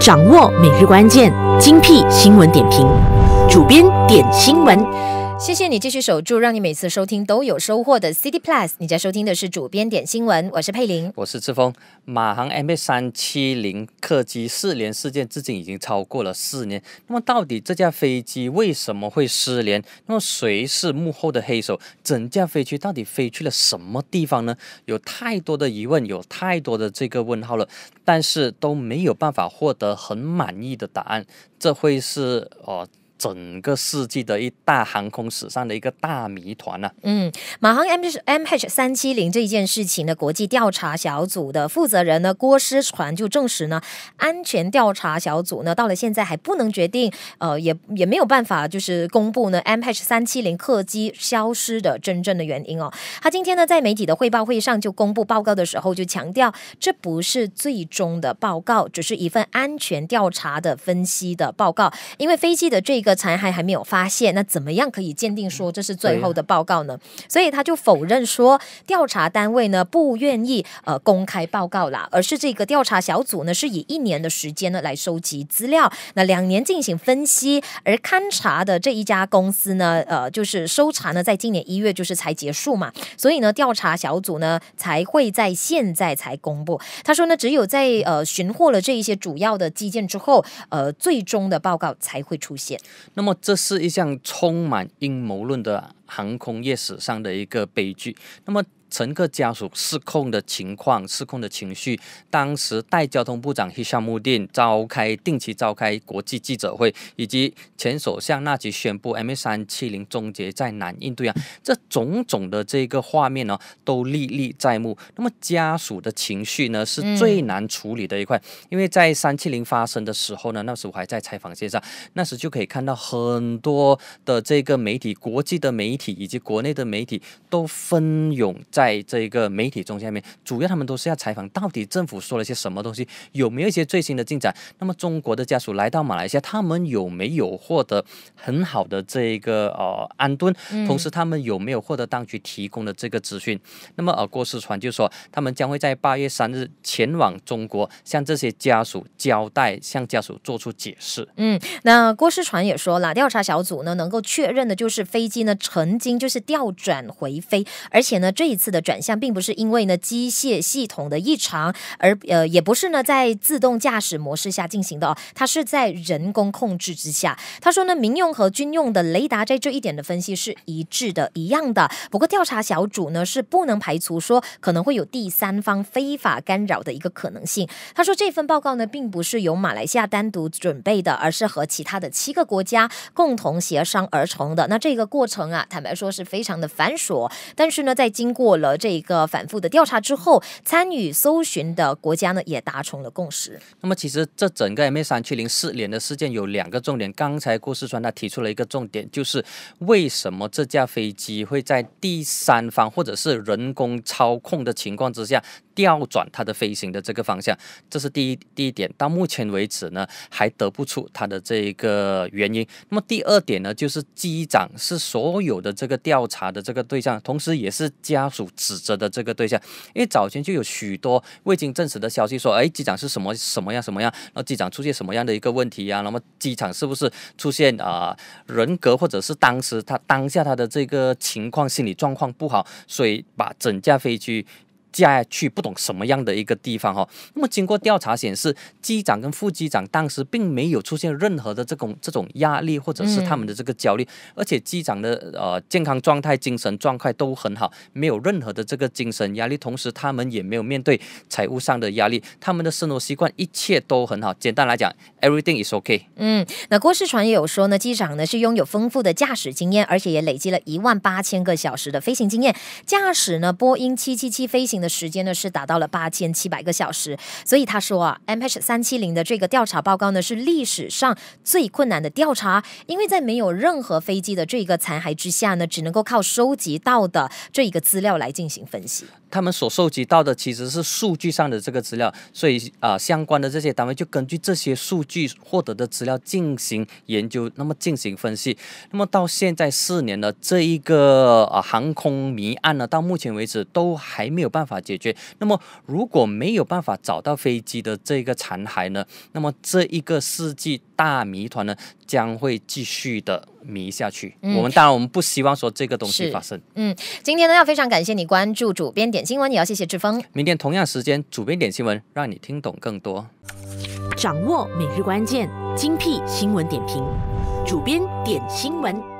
掌握每日关键精辟新闻点评，主编点新闻。谢谢你继续守住，让你每次收听都有收获的 City Plus。你在收听的是主编点新闻，我是佩玲，我是志峰。马航 MH 三七零客机失联事件，至今已经超过了四年。那么，到底这架飞机为什么会失联？那么，谁是幕后的黑手？整架飞机到底飞去了什么地方呢？有太多的疑问，有太多的这个问号了，但是都没有办法获得很满意的答案。这会是哦。整个世纪的一大航空史上的一个大谜团呢。嗯，马航 M H 三七零这一件事情呢，国际调查小组的负责人呢，郭诗传就证实呢，安全调查小组呢，到了现在还不能决定，呃，也也没有办法就是公布呢 M H 三七零客机消失的真正的原因哦。他今天呢，在媒体的汇报会上就公布报告的时候就强调，这不是最终的报告，只是一份安全调查的分析的报告，因为飞机的这个。个残骸还没有发现，那怎么样可以鉴定说这是最后的报告呢？所以他就否认说，调查单位呢不愿意呃公开报告啦，而是这个调查小组呢是以一年的时间呢来收集资料，那两年进行分析而勘察的这一家公司呢，呃就是搜查呢在今年一月就是才结束嘛，所以呢调查小组呢才会在现在才公布。他说呢，只有在呃寻获了这一些主要的基建之后，呃最终的报告才会出现。那么，这是一项充满阴谋论的航空业史上的一个悲剧。那么。乘客家属失控的情况、失控的情绪，当时代交通部长希夏穆定召开定期召开国际记者会，以及前首相纳吉宣布 M 三七零终结在南印度洋，这种种的这个画面呢，都历历在目。那么家属的情绪呢，是最难处理的一块，因为在三七零发生的时候呢，那时我还在采访线上，那时就可以看到很多的这个媒体、国际的媒体以及国内的媒体都纷涌。在这一个媒体中下面，主要他们都是要采访到底政府说了些什么东西，有没有一些最新的进展？那么中国的家属来到马来西亚，他们有没有获得很好的这个呃安顿？同时，他们有没有获得当局提供的这个资讯？那么，呃，郭世传就说他们将会在八月三日前往中国，向这些家属交代，向家属做出解释。嗯，那郭世传也说了，调查小组呢能够确认的就是飞机呢曾经就是调转回飞，而且呢这一次。的转向并不是因为呢机械系统的异常，而呃也不是呢在自动驾驶模式下进行的哦，它是在人工控制之下。他说呢，民用和军用的雷达在这一点的分析是一致的，一样的。不过调查小组呢是不能排除说可能会有第三方非法干扰的一个可能性。他说这份报告呢并不是由马来西亚单独准备的，而是和其他的七个国家共同协商而成的。那这个过程啊，坦白说是非常的繁琐，但是呢在经过。了这个反复的调查之后，参与搜寻的国家呢也达成了共识。那么其实这整个 M 三七零四连的事件有两个重点。刚才顾世川他提出了一个重点，就是为什么这架飞机会在第三方或者是人工操控的情况之下调转它的飞行的这个方向？这是第一第一点。到目前为止呢，还得不出它的这一个原因。那么第二点呢，就是机长是所有的这个调查的这个对象，同时也是家属。指责的这个对象，因为早前就有许多未经证实的消息说，哎，机长是什么什么样什么样，然后机长出现什么样的一个问题呀？那么机场是不是出现啊人格，或者是当时他当下他的这个情况心理状况不好，所以把整架飞机。嫁去不懂什么样的一个地方哈。那么经过调查显示，机长跟副机长当时并没有出现任何的这种这种压力或者是他们的这个焦虑，而且机长的呃健康状态、精神状态都很好，没有任何的这个精神压力。同时他们也没有面对财务上的压力，他们的生活习惯一切都很好。简单来讲，everything is okay。嗯，那郭世传也有说呢，机长呢是拥有丰富的驾驶经验，而且也累积了一万八千个小时的飞行经验，驾驶呢波音七七七飞行。的时间呢是达到了八千七百个小时，所以他说啊，MH 三七零的这个调查报告呢是历史上最困难的调查，因为在没有任何飞机的这个残骸之下呢，只能够靠收集到的这一个资料来进行分析。他们所收集到的其实是数据上的这个资料，所以啊，相关的这些单位就根据这些数据获得的资料进行研究，那么进行分析。那么到现在四年的这一个啊航空迷案呢，到目前为止都还没有办法解决。那么如果没有办法找到飞机的这个残骸呢，那么这一个世纪大谜团呢将会继续的。迷下去，我们当然我们不希望说这个东西发生。嗯，今天呢要非常感谢你关注主编点新闻，也要谢谢志峰。明天同样时间，主编点新闻，让你听懂更多，掌握每日关键，精辟新闻点评，主编点新闻。